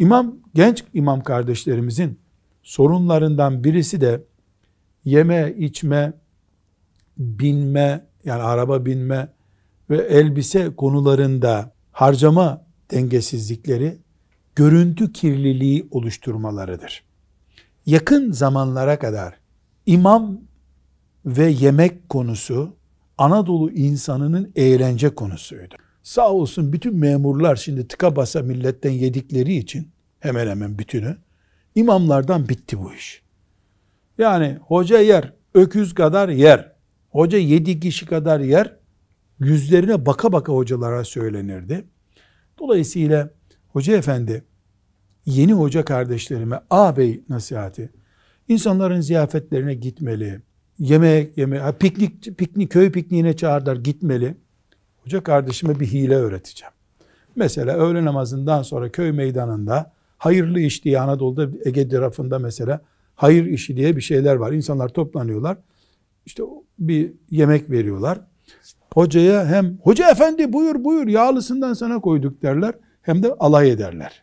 İmam, genç imam kardeşlerimizin sorunlarından birisi de yeme, içme, binme, yani araba binme ve elbise konularında harcama dengesizlikleri görüntü kirliliği oluşturmalarıdır. Yakın zamanlara kadar imam ve yemek konusu Anadolu insanının eğlence konusuydu. Sağ olsun bütün memurlar şimdi tıka basa milletten yedikleri için hemen hemen bütünü imamlardan bitti bu iş. Yani hoca yer, öküz kadar yer. Hoca yedi kişi kadar yer. Yüzlerine baka baka hocalara söylenirdi. Dolayısıyla hoca efendi yeni hoca kardeşlerime ağabey nasihati insanların ziyafetlerine gitmeli. Yemek yemek, piknik piknik köy pikniğine çağırdılar gitmeli hoca kardeşime bir hile öğreteceğim. Mesela öğle namazından sonra köy meydanında hayırlı iş diye Anadolu'da Ege tarafında mesela hayır işi diye bir şeyler var. İnsanlar toplanıyorlar. İşte bir yemek veriyorlar. Hocaya hem hoca efendi buyur buyur yağlısından sana koyduk derler hem de alay ederler.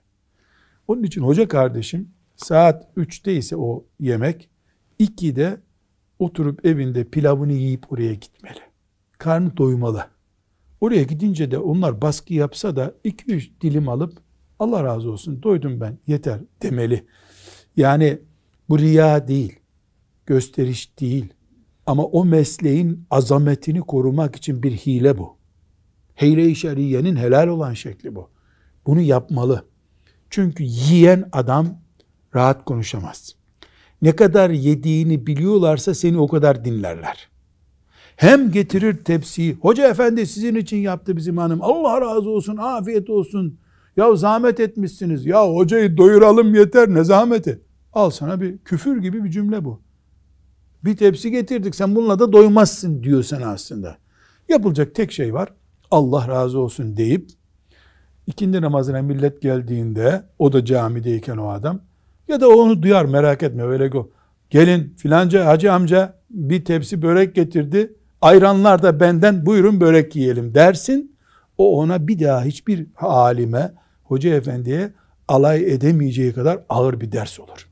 Onun için hoca kardeşim saat 3'te ise o yemek 2'de oturup evinde pilavını yiyip oraya gitmeli. Karnı doymalı. Oraya gidince de onlar baskı yapsa da 2-3 dilim alıp Allah razı olsun doydum ben yeter demeli. Yani bu riya değil, gösteriş değil. Ama o mesleğin azametini korumak için bir hile bu. Hile-i şeriyenin helal olan şekli bu. Bunu yapmalı. Çünkü yiyen adam rahat konuşamaz. Ne kadar yediğini biliyorlarsa seni o kadar dinlerler. Hem getirir tepsiyi. Hoca efendi sizin için yaptı bizim hanım. Allah razı olsun, afiyet olsun. Ya zahmet etmişsiniz. Ya hocayı doyuralım yeter ne zahmeti. Al sana bir küfür gibi bir cümle bu. Bir tepsi getirdik sen bununla da doymazsın diyor sana aslında. Yapılacak tek şey var. Allah razı olsun deyip ikindi namazına millet geldiğinde o da camideyken o adam ya da onu duyar merak etme öyle go. Gelin filanca hacı amca bir tepsi börek getirdi ayranlar da benden buyurun börek yiyelim dersin. O ona bir daha hiçbir alime, hoca efendiye alay edemeyeceği kadar ağır bir ders olur.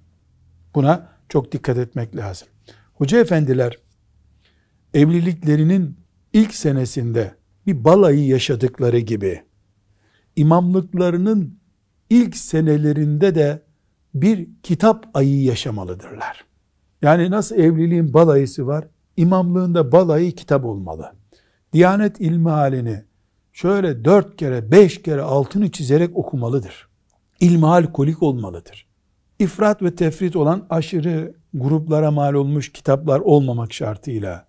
Buna çok dikkat etmek lazım. Hoca efendiler evliliklerinin ilk senesinde bir balayı yaşadıkları gibi imamlıklarının ilk senelerinde de bir kitap ayı yaşamalıdırlar. Yani nasıl evliliğin balayısı var? imamlığında balayı kitap olmalı. Diyanet halini şöyle dört kere, beş kere altını çizerek okumalıdır. İlmihal kolik olmalıdır. İfrat ve tefrit olan aşırı gruplara mal olmuş kitaplar olmamak şartıyla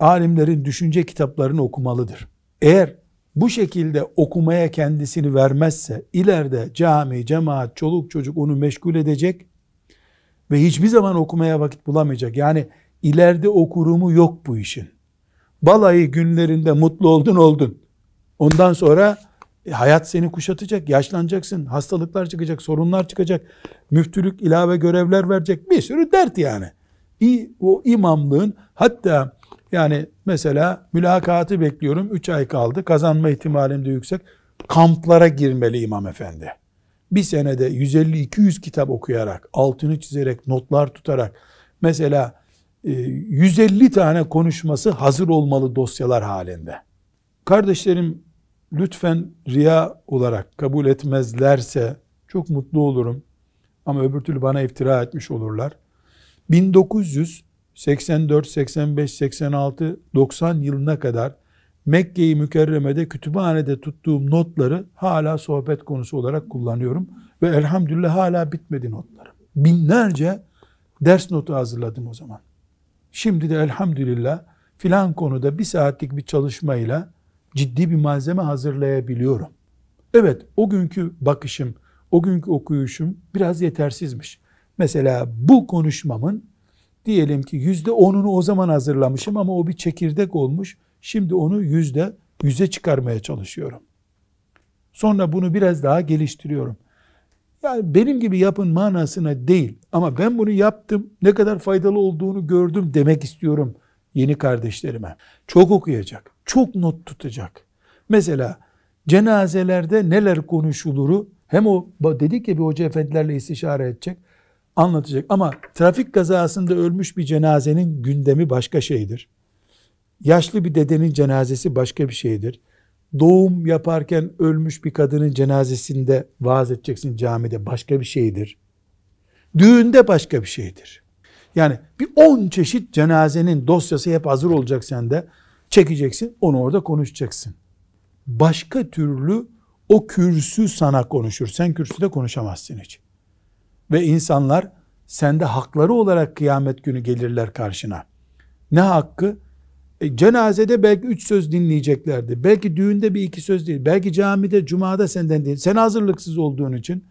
alimlerin düşünce kitaplarını okumalıdır. Eğer bu şekilde okumaya kendisini vermezse ileride cami, cemaat, çoluk çocuk onu meşgul edecek ve hiçbir zaman okumaya vakit bulamayacak. Yani İleride okurumu yok bu işin. Balayı günlerinde mutlu oldun oldun. Ondan sonra e, hayat seni kuşatacak, yaşlanacaksın, hastalıklar çıkacak, sorunlar çıkacak, müftülük ilave görevler verecek bir sürü dert yani. İ, o imamlığın hatta yani mesela mülakatı bekliyorum 3 ay kaldı kazanma ihtimalim de yüksek kamplara girmeli imam efendi. Bir senede 150-200 kitap okuyarak, altını çizerek, notlar tutarak mesela 150 e, tane konuşması hazır olmalı dosyalar halinde. Kardeşlerim lütfen riya olarak kabul etmezlerse çok mutlu olurum. Ama öbür türlü bana iftira etmiş olurlar. 1984, 85, 86, 90 yılına kadar Mekke-i Mükerreme'de kütüphanede tuttuğum notları hala sohbet konusu olarak kullanıyorum. Ve elhamdülillah hala bitmedi notlarım. Binlerce ders notu hazırladım o zaman. Şimdi de elhamdülillah filan konuda bir saatlik bir çalışmayla ciddi bir malzeme hazırlayabiliyorum. Evet o günkü bakışım, o günkü okuyuşum biraz yetersizmiş. Mesela bu konuşmamın diyelim ki yüzde onunu o zaman hazırlamışım ama o bir çekirdek olmuş. Şimdi onu yüzde yüze çıkarmaya çalışıyorum. Sonra bunu biraz daha geliştiriyorum. Yani benim gibi yapın manasına değil ama ben bunu yaptım ne kadar faydalı olduğunu gördüm demek istiyorum yeni kardeşlerime. Çok okuyacak, çok not tutacak. Mesela cenazelerde neler konuşuluru hem o dedik ya bir hoca efendilerle istişare edecek anlatacak ama trafik kazasında ölmüş bir cenazenin gündemi başka şeydir. Yaşlı bir dedenin cenazesi başka bir şeydir doğum yaparken ölmüş bir kadının cenazesinde vaaz edeceksin camide başka bir şeydir. Düğünde başka bir şeydir. Yani bir on çeşit cenazenin dosyası hep hazır olacak sende. Çekeceksin onu orada konuşacaksın. Başka türlü o kürsü sana konuşur. Sen kürsüde konuşamazsın hiç. Ve insanlar sende hakları olarak kıyamet günü gelirler karşına. Ne hakkı? E, cenazede belki üç söz dinleyeceklerdi. Belki düğünde bir iki söz değil. Belki camide, cumada senden değil. Sen hazırlıksız olduğun için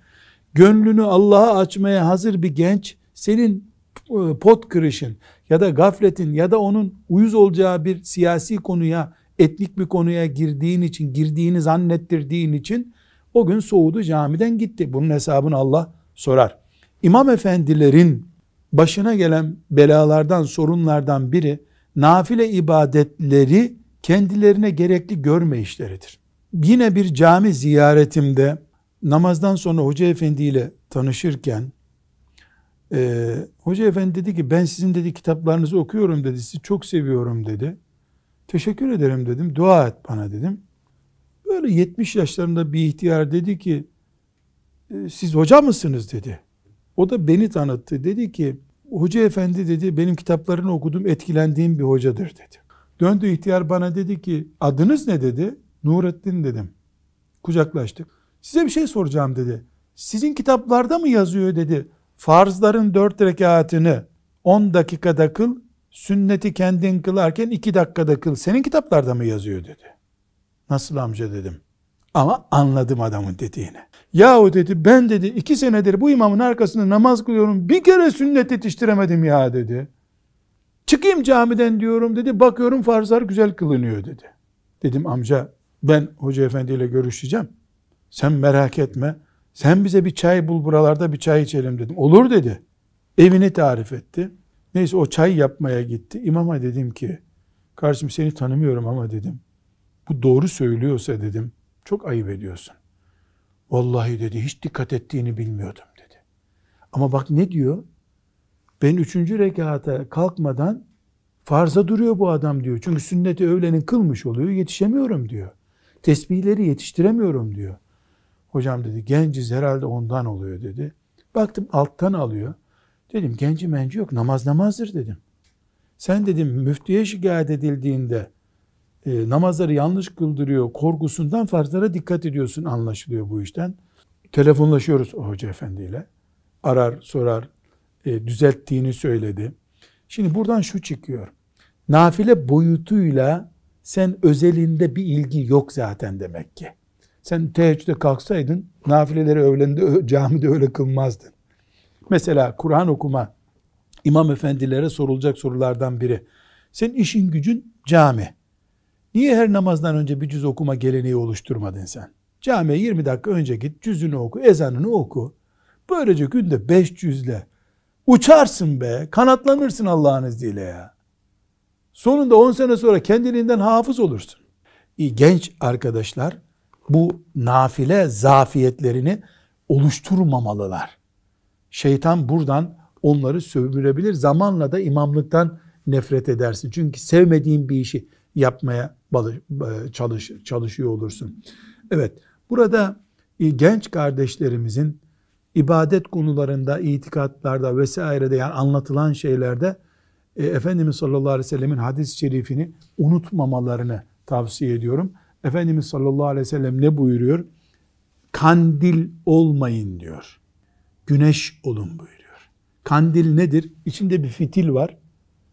gönlünü Allah'a açmaya hazır bir genç senin e, pot kırışın ya da gafletin ya da onun uyuz olacağı bir siyasi konuya etnik bir konuya girdiğin için girdiğini zannettirdiğin için o gün soğudu camiden gitti. Bunun hesabını Allah sorar. İmam efendilerin başına gelen belalardan sorunlardan biri nafile ibadetleri kendilerine gerekli görme işleridir. Yine bir cami ziyaretimde namazdan sonra hoca efendi ile tanışırken e, hoca efendi dedi ki ben sizin dedi kitaplarınızı okuyorum dedi sizi çok seviyorum dedi. Teşekkür ederim dedim dua et bana dedim. Böyle 70 yaşlarında bir ihtiyar dedi ki ee, siz hoca mısınız dedi. O da beni tanıttı. Dedi ki Hoca efendi dedi benim kitaplarını okudum etkilendiğim bir hocadır dedi. Döndü ihtiyar bana dedi ki adınız ne dedi? Nurettin dedim. Kucaklaştık. Size bir şey soracağım dedi. Sizin kitaplarda mı yazıyor dedi. Farzların dört rekatını On dakikada kıl, sünneti kendin kılarken iki dakikada kıl. Senin kitaplarda mı yazıyor dedi. Nasıl amca dedim. Ama anladım adamın dediğini. Yahu dedi ben dedi iki senedir bu imamın arkasında namaz kılıyorum. Bir kere sünnet yetiştiremedim ya dedi. Çıkayım camiden diyorum dedi. Bakıyorum farzlar güzel kılınıyor dedi. Dedim amca ben hoca efendiyle görüşeceğim. Sen merak etme. Sen bize bir çay bul buralarda bir çay içelim dedim. Olur dedi. Evini tarif etti. Neyse o çay yapmaya gitti. İmama dedim ki kardeşim seni tanımıyorum ama dedim. Bu doğru söylüyorsa dedim çok ayıp ediyorsun. Vallahi dedi hiç dikkat ettiğini bilmiyordum dedi. Ama bak ne diyor? Ben üçüncü rekata kalkmadan farza duruyor bu adam diyor. Çünkü sünneti öğlenin kılmış oluyor. Yetişemiyorum diyor. Tesbihleri yetiştiremiyorum diyor. Hocam dedi genciz herhalde ondan oluyor dedi. Baktım alttan alıyor. Dedim genci menci yok namaz namazdır dedim. Sen dedim müftüye şikayet edildiğinde e, namazları yanlış kıldırıyor korkusundan farzlara dikkat ediyorsun anlaşılıyor bu işten. Telefonlaşıyoruz o hoca efendiyle. Arar, sorar, e, düzelttiğini söyledi. Şimdi buradan şu çıkıyor. Nafile boyutuyla sen özelinde bir ilgi yok zaten demek ki. Sen teheccüde kalksaydın nafileleri öğlende camide öyle kılmazdın. Mesela Kur'an okuma imam efendilere sorulacak sorulardan biri. Senin işin gücün cami. Niye her namazdan önce bir cüz okuma geleneği oluşturmadın sen? Camiye 20 dakika önce git cüzünü oku, ezanını oku. Böylece günde 5 cüzle uçarsın be, kanatlanırsın Allah'ın izniyle ya. Sonunda 10 sene sonra kendiliğinden hafız olursun. Genç arkadaşlar bu nafile zafiyetlerini oluşturmamalılar. Şeytan buradan onları sömürebilir. Zamanla da imamlıktan nefret edersin. Çünkü sevmediğin bir işi yapmaya e, çalış, çalışıyor olursun. Evet burada e, genç kardeşlerimizin ibadet konularında, itikatlarda vesairede yani anlatılan şeylerde e, Efendimiz sallallahu aleyhi ve sellemin hadis-i şerifini unutmamalarını tavsiye ediyorum. Efendimiz sallallahu aleyhi ve sellem ne buyuruyor? Kandil olmayın diyor. Güneş olun buyuruyor. Kandil nedir? İçinde bir fitil var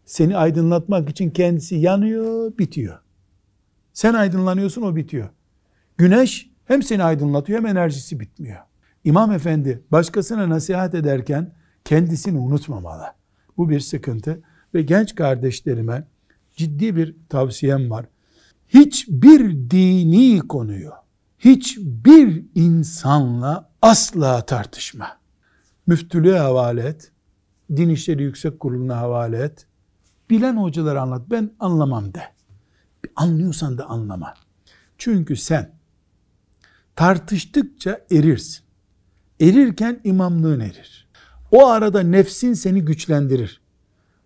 seni aydınlatmak için kendisi yanıyor, bitiyor. Sen aydınlanıyorsun, o bitiyor. Güneş hem seni aydınlatıyor hem enerjisi bitmiyor. İmam efendi başkasına nasihat ederken kendisini unutmamalı. Bu bir sıkıntı ve genç kardeşlerime ciddi bir tavsiyem var. Hiçbir dini konuyu, hiçbir insanla asla tartışma. Müftülüğe havale et, din işleri yüksek kuruluna havale et, Bilen hocalara anlat. Ben anlamam de. Anlıyorsan da anlama. Çünkü sen tartıştıkça erirsin. Erirken imamlığın erir. O arada nefsin seni güçlendirir.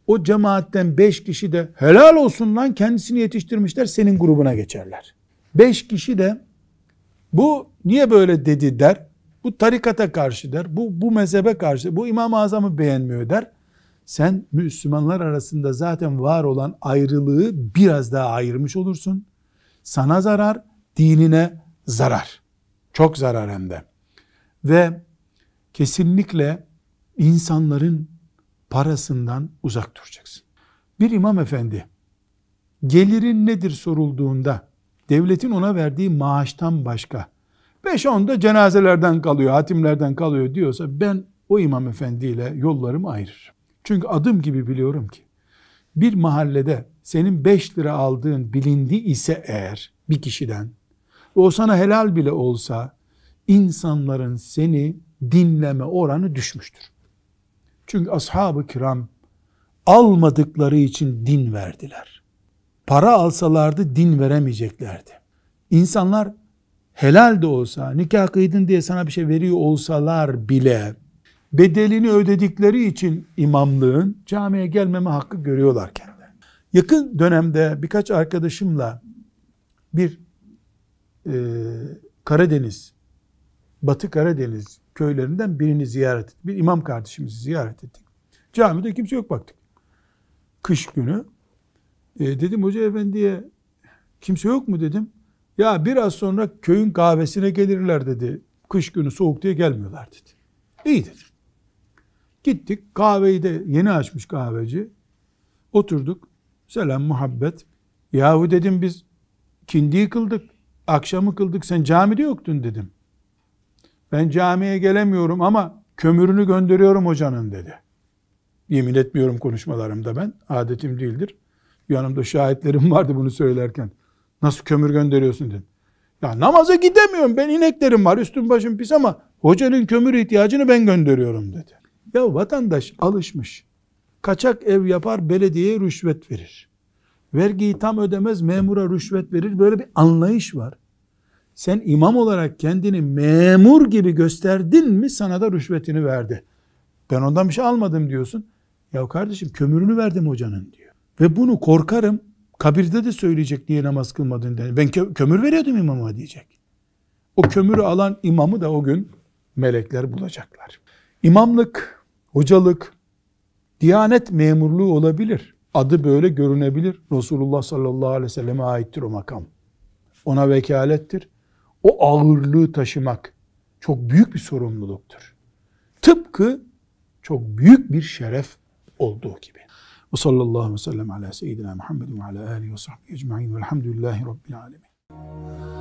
O cemaatten beş kişi de helal olsun lan kendisini yetiştirmişler senin grubuna geçerler. Beş kişi de bu niye böyle dedi der. Bu tarikata karşı der. Bu, bu mezhebe karşı. Bu İmam-ı Azam'ı beğenmiyor der sen Müslümanlar arasında zaten var olan ayrılığı biraz daha ayırmış olursun. Sana zarar, dinine zarar. Çok zarar hem de. Ve kesinlikle insanların parasından uzak duracaksın. Bir imam efendi gelirin nedir sorulduğunda devletin ona verdiği maaştan başka 5-10 da cenazelerden kalıyor, hatimlerden kalıyor diyorsa ben o imam efendiyle yollarımı ayırırım. Çünkü adım gibi biliyorum ki bir mahallede senin 5 lira aldığın bilindi ise eğer bir kişiden o sana helal bile olsa insanların seni dinleme oranı düşmüştür. Çünkü ashab-ı kiram almadıkları için din verdiler. Para alsalardı din veremeyeceklerdi. İnsanlar helal de olsa nikah kıydın diye sana bir şey veriyor olsalar bile bedelini ödedikleri için imamlığın camiye gelmeme hakkı görüyorlar kendileri. Yakın dönemde birkaç arkadaşımla bir e, Karadeniz, Batı Karadeniz köylerinden birini ziyaret ettik. Bir imam kardeşimizi ziyaret ettik. Camide kimse yok baktık. Kış günü. E, dedim hoca efendiye kimse yok mu dedim. Ya biraz sonra köyün kahvesine gelirler dedi. Kış günü soğuk diye gelmiyorlar dedi. İyi dedi. Gittik kahveyi de yeni açmış kahveci. Oturduk. Selam muhabbet. Yahu dedim biz kindiyi kıldık. Akşamı kıldık. Sen camide yoktun dedim. Ben camiye gelemiyorum ama kömürünü gönderiyorum hocanın dedi. Yemin etmiyorum konuşmalarımda ben. Adetim değildir. Yanımda şahitlerim vardı bunu söylerken. Nasıl kömür gönderiyorsun dedim. Ya namaza gidemiyorum ben ineklerim var üstüm başım pis ama hocanın kömür ihtiyacını ben gönderiyorum dedi. Ya vatandaş alışmış. Kaçak ev yapar, belediyeye rüşvet verir. Vergiyi tam ödemez, memura rüşvet verir. Böyle bir anlayış var. Sen imam olarak kendini memur gibi gösterdin mi sana da rüşvetini verdi. Ben ondan bir şey almadım diyorsun. Ya kardeşim kömürünü verdim hocanın diyor. Ve bunu korkarım kabirde de söyleyecek diye namaz kılmadın diye. Ben kö kömür veriyordum imama diyecek. O kömürü alan imamı da o gün melekler bulacaklar. İmamlık hocalık, diyanet memurluğu olabilir. Adı böyle görünebilir. Resulullah sallallahu aleyhi ve selleme aittir o makam. Ona vekalettir. O ağırlığı taşımak çok büyük bir sorumluluktur. Tıpkı çok büyük bir şeref olduğu gibi. Ve sallallahu aleyhi ve sellem ala seyyidina Muhammed ve ala alihi ve sahbihi ecma'in velhamdülillahi rabbil alemin.